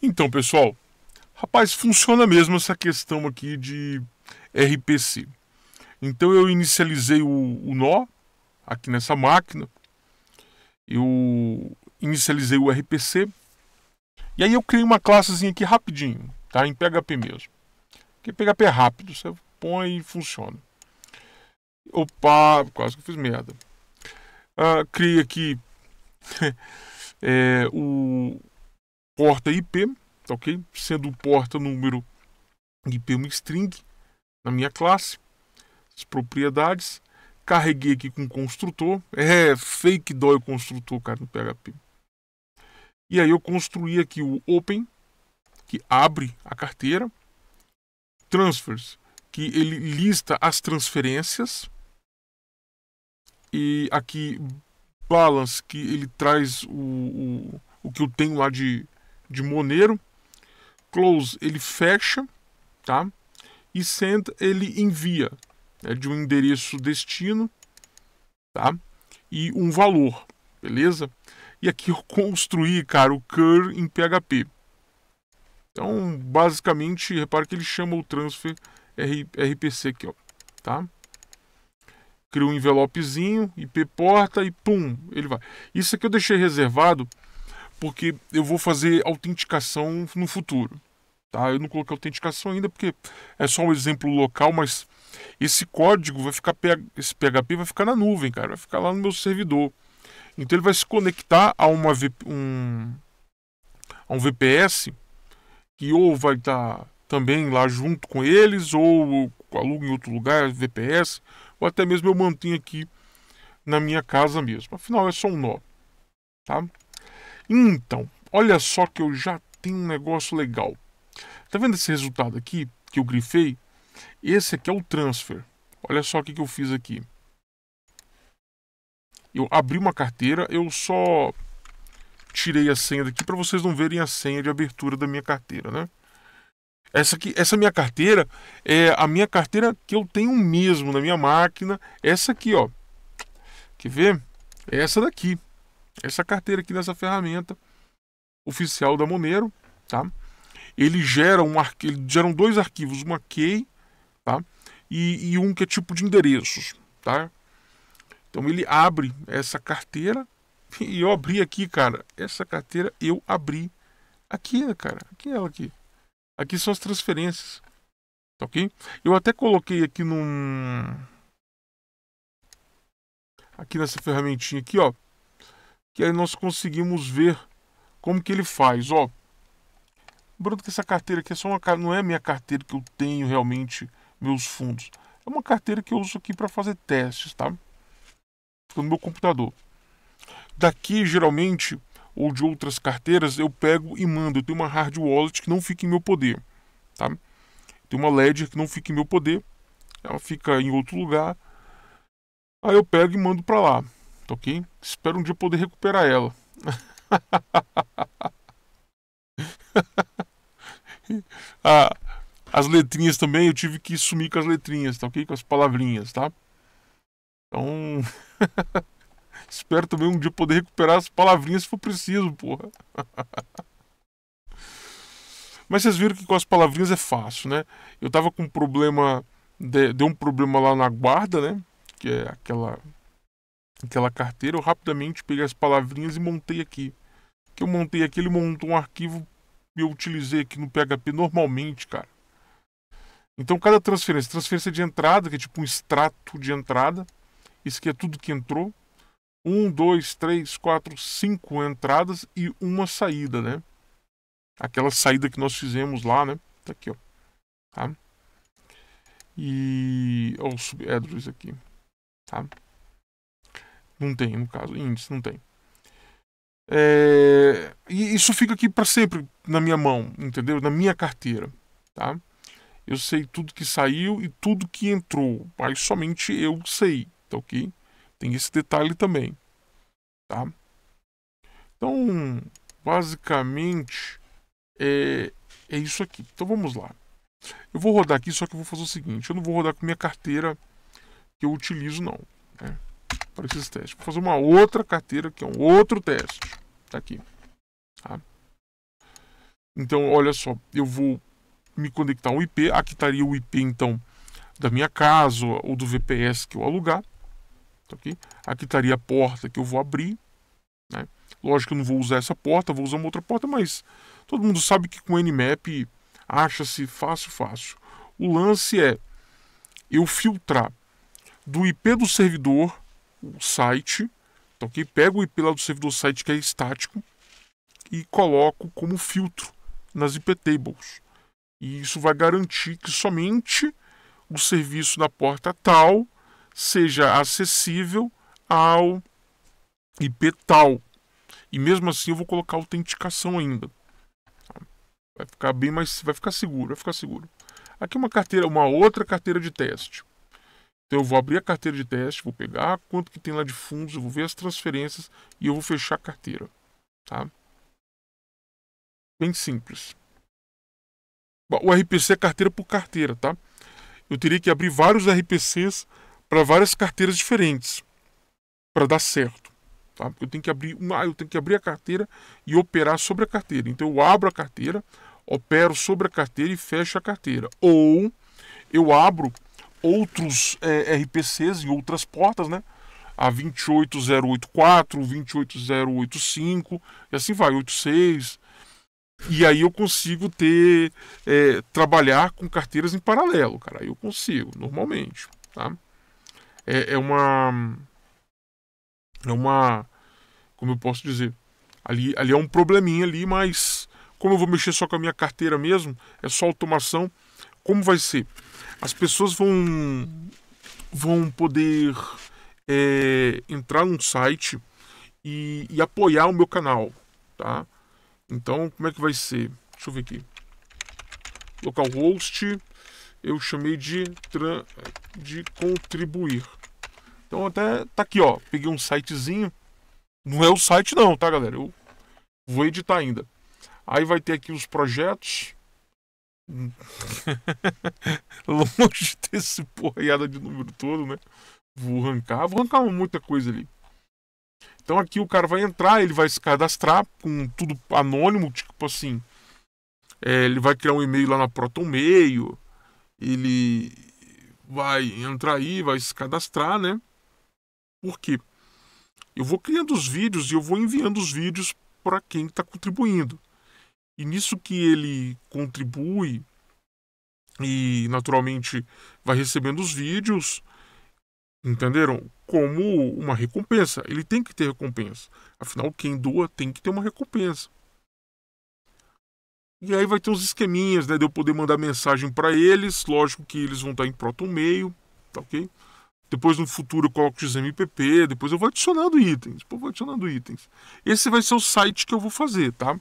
Então, pessoal, rapaz, funciona mesmo essa questão aqui de RPC. Então eu inicializei o, o nó aqui nessa máquina, eu inicializei o RPC e aí eu criei uma classezinha aqui rapidinho, tá? Em PHP mesmo. Porque PHP é rápido, você põe e funciona. Opa, quase que eu fiz merda. Ah, criei aqui é, o, porta IP, tá ok? Sendo porta número IP um string na minha classe, as propriedades. Carreguei aqui com construtor. É fake dói o construtor, cara, no PHP. E aí eu construí aqui o open, que abre a carteira. Transfers, que ele lista as transferências. E aqui balance, que ele traz o, o, o que eu tenho lá de, de Monero. Close ele fecha, tá? E send ele envia né, de um endereço destino, tá? E um valor, beleza? E aqui eu construí, cara, o cur em PHP. Então, basicamente, repare que ele chama o transfer RPC aqui, ó, tá? Cria um envelopezinho, IP porta e pum, ele vai. Isso aqui eu deixei reservado porque eu vou fazer autenticação no futuro. Tá? Eu não coloquei autenticação ainda porque é só um exemplo local, mas esse código vai ficar esse PHP vai ficar na nuvem, cara, vai ficar lá no meu servidor. Então ele vai se conectar a uma um a um VPS que ou vai estar tá também lá junto com eles ou alugue em outro lugar VPS ou até mesmo eu mantenho aqui na minha casa mesmo. Afinal é só um nó, tá? Então, olha só que eu já tenho um negócio legal. Tá vendo esse resultado aqui que eu grifei? Esse aqui é o transfer. Olha só o que, que eu fiz aqui. Eu abri uma carteira, eu só tirei a senha daqui para vocês não verem a senha de abertura da minha carteira, né? Essa, aqui, essa minha carteira é a minha carteira que eu tenho mesmo na minha máquina. Essa aqui, ó. Quer ver? É essa daqui essa carteira aqui nessa ferramenta oficial da Monero, tá? Ele gera um arquivo, geram dois arquivos, uma key, tá? E, e um que é tipo de endereços, tá? Então ele abre essa carteira e eu abri aqui, cara. Essa carteira eu abri aqui, cara. Aqui é ela aqui. Aqui são as transferências. Tá ok? Eu até coloquei aqui num. Aqui nessa ferramentinha aqui, ó que aí nós conseguimos ver como que ele faz. Ó, Bruno, que essa carteira aqui é só uma não é a minha carteira que eu tenho realmente meus fundos. É uma carteira que eu uso aqui para fazer testes, tá? Fica no meu computador. Daqui, geralmente, ou de outras carteiras, eu pego e mando. Eu tenho uma hard wallet que não fica em meu poder, tá? Tem uma ledger que não fica em meu poder, ela fica em outro lugar. Aí eu pego e mando para lá ok? Espero um dia poder recuperar ela. ah, as letrinhas também, eu tive que sumir com as letrinhas, tá ok? Com as palavrinhas, tá? Então, espero também um dia poder recuperar as palavrinhas se for preciso, porra. Mas vocês viram que com as palavrinhas é fácil, né? Eu tava com um problema, de, deu um problema lá na guarda, né? Que é aquela aquela carteira, eu rapidamente peguei as palavrinhas e montei aqui. Que eu montei aqui, ele montou um arquivo que eu utilizei aqui no PHP normalmente, cara. Então cada transferência, transferência de entrada, que é tipo um extrato de entrada, isso aqui é tudo que entrou. Um, dois, três, quatro, cinco entradas e uma saída, né? Aquela saída que nós fizemos lá, né? Tá aqui, ó. Tá? E. Ó, o subedros é, aqui. Tá? Não tem, no caso, índice, não tem. É... E isso fica aqui para sempre na minha mão, entendeu? Na minha carteira, tá? Eu sei tudo que saiu e tudo que entrou, mas somente eu sei, tá ok? Tem esse detalhe também, tá? Então, basicamente, é, é isso aqui. Então vamos lá. Eu vou rodar aqui, só que eu vou fazer o seguinte: eu não vou rodar com minha carteira que eu utilizo, não. Né? para esses testes. Vou fazer uma outra carteira que é um outro teste. Tá aqui. Tá? Então, olha só, eu vou me conectar ao IP. Aqui estaria o IP, então, da minha casa ou do VPS que eu alugar. Tá aqui. aqui estaria a porta que eu vou abrir. Né? Lógico que eu não vou usar essa porta, vou usar uma outra porta, mas todo mundo sabe que com Nmap acha-se fácil, fácil. O lance é eu filtrar do IP do servidor o site, então ok? Pego o IP lá do servidor site que é estático e coloco como filtro nas IP tables. E isso vai garantir que somente o serviço da porta tal seja acessível ao IP tal. E mesmo assim eu vou colocar autenticação ainda. Vai ficar bem mais, vai ficar seguro, vai ficar seguro. Aqui é uma carteira, uma outra carteira de teste. Então eu vou abrir a carteira de teste, vou pegar quanto que tem lá de fundos, eu vou ver as transferências e eu vou fechar a carteira, tá? Bem simples. O RPC é carteira por carteira, tá? Eu teria que abrir vários RPCs para várias carteiras diferentes para dar certo, tá? Eu tenho que abrir uma, eu tenho que abrir a carteira e operar sobre a carteira. Então eu abro a carteira, opero sobre a carteira e fecho a carteira. Ou eu abro outros é, RPCs em outras portas, né? A 28084, 28085 e assim vai, 86. E aí eu consigo ter é, trabalhar com carteiras em paralelo, cara. Aí eu consigo, normalmente, tá? É, é uma é uma como eu posso dizer, ali ali é um probleminha ali, mas como eu vou mexer só com a minha carteira mesmo, é só automação, como vai ser? as pessoas vão, vão poder é, entrar num site e, e, apoiar o meu canal, tá? Então, como é que vai ser? Deixa eu ver aqui. Localhost, eu chamei de, de contribuir. Então até tá aqui, ó. Peguei um sitezinho. Não é o site não, tá, galera? Eu vou editar ainda. Aí vai ter aqui os projetos. Longe desse porreada de número todo, né? Vou arrancar, vou arrancar muita coisa ali. Então aqui o cara vai entrar, ele vai se cadastrar com tudo anônimo, tipo assim. É, ele vai criar um e-mail lá na ProtonMail, ele vai entrar aí, vai se cadastrar, né? Por quê? Eu vou criando os vídeos e eu vou enviando os vídeos para quem está contribuindo. E nisso que ele contribui e naturalmente vai recebendo os vídeos, entenderam? Como uma recompensa. Ele tem que ter recompensa. Afinal, quem doa tem que ter uma recompensa. E aí vai ter uns esqueminhas, né? De eu poder mandar mensagem para eles. Lógico que eles vão estar em Proton Mail, tá ok? Depois no futuro eu coloco XMPP, depois eu vou adicionando itens. vou adicionando itens. Esse vai ser o site que eu vou fazer, tá?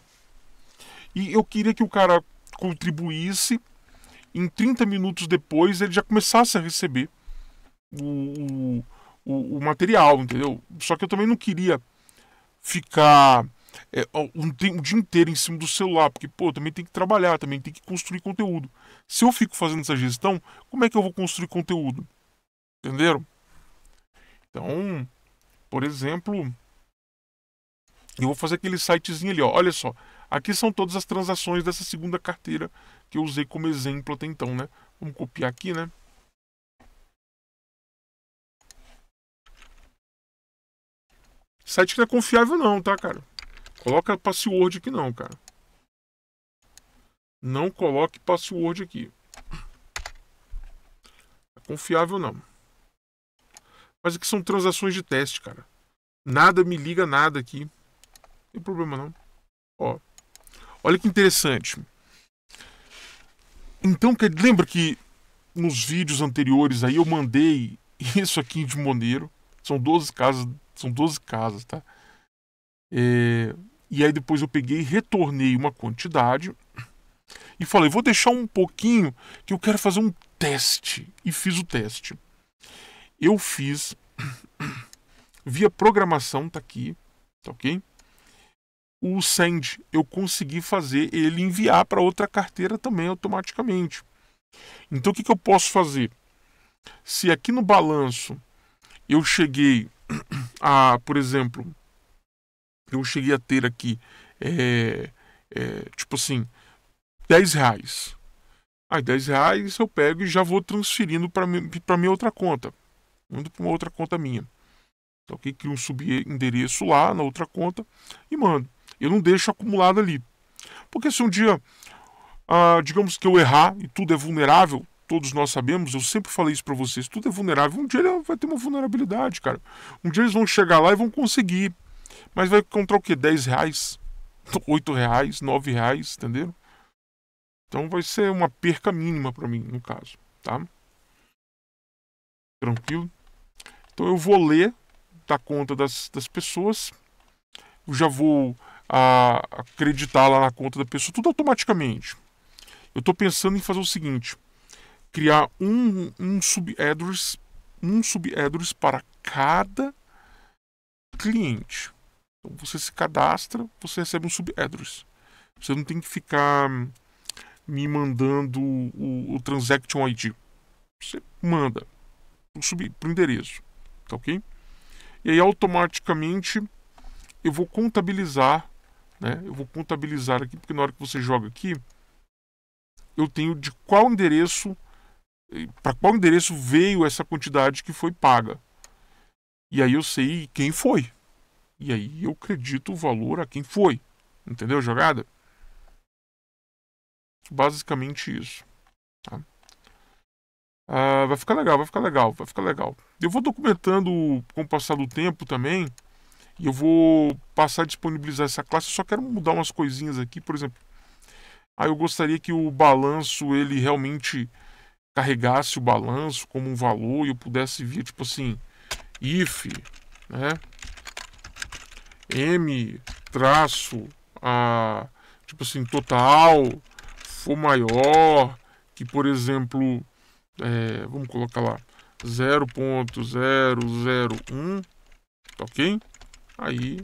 E eu queria que o cara contribuísse. Em 30 minutos depois ele já começasse a receber o, o, o material, entendeu? Só que eu também não queria ficar é, um, um dia inteiro em cima do celular, porque, pô, também tem que trabalhar, também tem que construir conteúdo. Se eu fico fazendo essa gestão, como é que eu vou construir conteúdo? Entenderam? Então, por exemplo, eu vou fazer aquele sitezinho ali, ó, olha só, Aqui são todas as transações dessa segunda carteira que eu usei como exemplo até então, né? Vamos copiar aqui, né? Site que não é confiável não, tá, cara? Coloca password aqui não, cara. Não coloque password aqui. É confiável não. Mas aqui são transações de teste, cara. Nada me liga nada aqui. Não tem problema não. Ó. Olha que interessante. Então, lembra que nos vídeos anteriores aí eu mandei isso aqui de Monero, São 12 casas, são 12 casas, tá? É, e aí depois eu peguei e retornei uma quantidade e falei, vou deixar um pouquinho que eu quero fazer um teste. E fiz o teste. Eu fiz via programação, tá aqui, tá ok? o send, eu consegui fazer ele enviar para outra carteira também automaticamente. Então o que, que eu posso fazer? Se aqui no balanço eu cheguei a, por exemplo, eu cheguei a ter aqui, é, é, tipo assim, 10 reais. Aí 10 reais eu pego e já vou transferindo para minha outra conta. Mando para uma outra conta minha. Então, ok? Crio um subendereço lá na outra conta e mando. Eu não deixo acumulado ali. Porque se um dia, ah, digamos que eu errar e tudo é vulnerável, todos nós sabemos, eu sempre falei isso para vocês, tudo é vulnerável. Um dia ele vai ter uma vulnerabilidade, cara. Um dia eles vão chegar lá e vão conseguir. Mas vai encontrar o quê? 10 reais? 8 reais? 9 reais? Entenderam? Então vai ser uma perca mínima para mim, no caso, tá? Tranquilo? Então eu vou ler da conta das, das pessoas. Eu já vou a acreditar lá na conta da pessoa, tudo automaticamente. Eu estou pensando em fazer o seguinte: criar um, um sub-address um sub-address para cada cliente. Então você se cadastra, você recebe um sub-address. Você não tem que ficar me mandando o, o transaction ID. Você manda para o endereço, tá ok? E aí automaticamente eu vou contabilizar né? Eu vou contabilizar aqui, porque na hora que você joga aqui, eu tenho de qual endereço, eh, para qual endereço veio essa quantidade que foi paga. E aí eu sei quem foi. E aí eu acredito o valor a quem foi. Entendeu a jogada? Basicamente isso. Tá? Ah, vai ficar legal, vai ficar legal, vai ficar legal. Eu vou documentando com o passar do tempo também e eu vou passar a disponibilizar essa classe. Eu só quero mudar umas coisinhas aqui, por exemplo. Aí ah, eu gostaria que o balanço ele realmente carregasse o balanço como um valor e eu pudesse vir tipo assim if né m traço a tipo assim total for maior que por exemplo é, vamos colocar lá 0.001 tá ok Aí.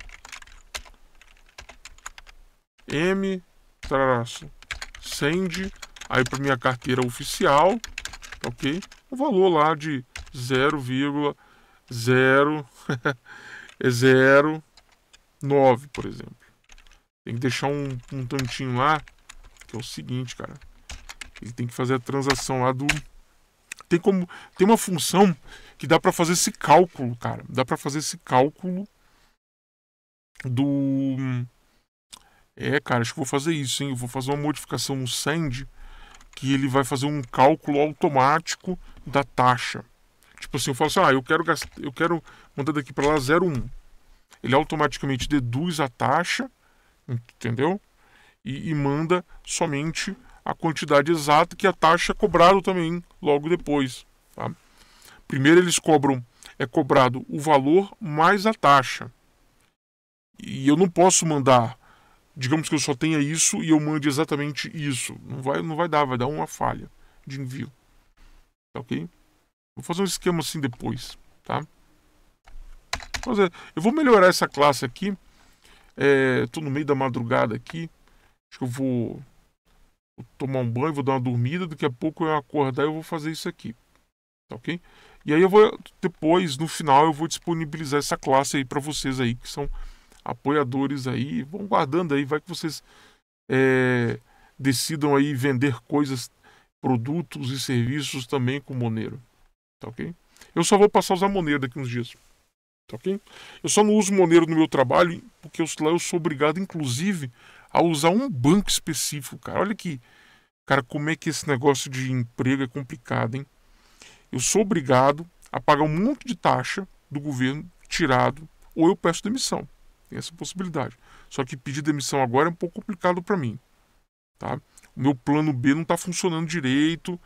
M, traço, send, aí para minha carteira oficial, ok? O valor lá de 0,009, é por exemplo. Tem que deixar um, um tantinho lá, que é o seguinte, cara. Ele tem que fazer a transação lá do tem como tem uma função que dá para fazer esse cálculo, cara. Dá para fazer esse cálculo do. É, cara, acho que vou fazer isso, hein? Eu vou fazer uma modificação no Send que ele vai fazer um cálculo automático da taxa. Tipo assim, eu falo assim: ah, eu quero, eu quero mandar daqui para lá 0,1. Ele automaticamente deduz a taxa, entendeu? E, e manda somente a quantidade exata que a taxa é cobrada também logo depois. Tá? Primeiro eles cobram, é cobrado o valor mais a taxa. E eu não posso mandar, digamos que eu só tenha isso e eu mande exatamente isso. Não vai, não vai dar, vai dar uma falha de envio. Tá ok? Vou fazer um esquema assim depois, tá? fazer eu vou melhorar essa classe aqui. É, tô no meio da madrugada aqui. Acho que eu vou, vou tomar um banho, vou dar uma dormida. Daqui a pouco eu acordar e eu vou fazer isso aqui. Tá ok? E aí eu vou depois, no final, eu vou disponibilizar essa classe aí para vocês aí que são apoiadores aí. Vão guardando aí, vai que vocês é, decidam aí vender coisas, produtos e serviços também com Monero. Tá ok? Eu só vou passar a usar Monero daqui uns dias. Tá ok? Eu só não uso Monero no meu trabalho, porque eu, lá eu sou obrigado, inclusive, a usar um banco específico, cara. Olha que. Cara, como é que esse negócio de emprego é complicado, hein? Eu sou obrigado a pagar um monte de taxa do governo tirado, ou eu peço demissão tem essa possibilidade. Só que pedir demissão agora é um pouco complicado para mim. Tá? O meu plano B não está funcionando direito.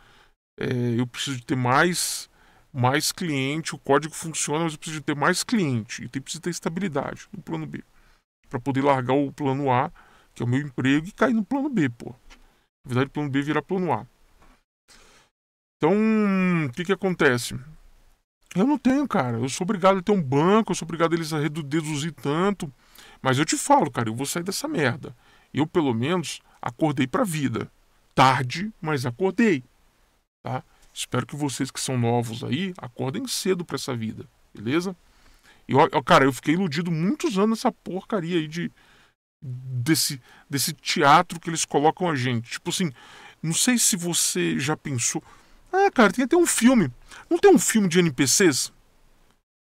É, eu preciso de ter mais, mais cliente. O código funciona, mas eu preciso de ter mais cliente. E que ter estabilidade no plano B. Para poder largar o plano A, que é o meu emprego, e cair no plano B, pô. Na verdade, o plano B virar plano A. Então, o que, que acontece? Eu não tenho, cara. Eu sou obrigado a ter um banco, eu sou obrigado a eles a deduzir tanto. Mas eu te falo, cara, eu vou sair dessa merda. Eu, pelo menos, acordei pra vida. Tarde, mas acordei. Tá? Espero que vocês que são novos aí acordem cedo pra essa vida, beleza? E, cara, eu fiquei iludido muitos anos nessa porcaria aí de. Desse, desse teatro que eles colocam a gente. Tipo assim, não sei se você já pensou. Ah, cara, tem até um filme. Não tem um filme de NPCs?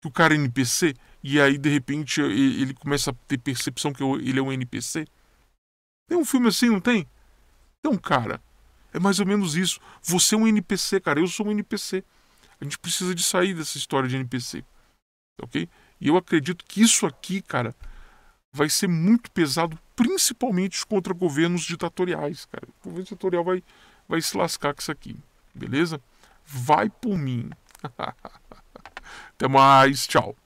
Que o cara é NPC e aí de repente ele começa a ter percepção que ele é um NPC? Tem um filme assim, não tem? Então, cara, é mais ou menos isso. Você é um NPC, cara. Eu sou um NPC. A gente precisa de sair dessa história de NPC. Ok? E eu acredito que isso aqui, cara, vai ser muito pesado, principalmente contra governos ditatoriais, cara. O governo ditatorial vai, vai se lascar com isso aqui. Beleza? Vai por mim. Até mais, tchau.